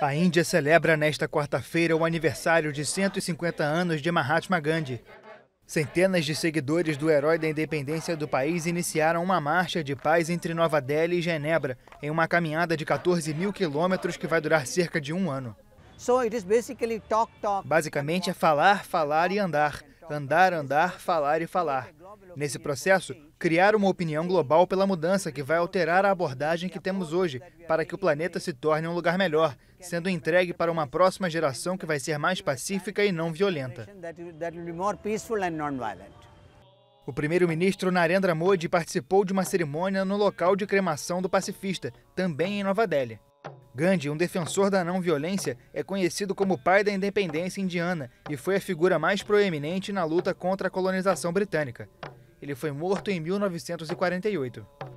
A Índia celebra nesta quarta-feira o aniversário de 150 anos de Mahatma Gandhi. Centenas de seguidores do herói da independência do país iniciaram uma marcha de paz entre Nova Delhi e Genebra, em uma caminhada de 14 mil quilômetros que vai durar cerca de um ano. Basicamente é falar, falar e andar andar, andar, falar e falar. Nesse processo, criar uma opinião global pela mudança que vai alterar a abordagem que temos hoje para que o planeta se torne um lugar melhor, sendo entregue para uma próxima geração que vai ser mais pacífica e não violenta. O primeiro-ministro Narendra Modi participou de uma cerimônia no local de cremação do pacifista, também em Nova Delhi. Gandhi, um defensor da não violência, é conhecido como pai da independência indiana e foi a figura mais proeminente na luta contra a colonização britânica. Ele foi morto em 1948.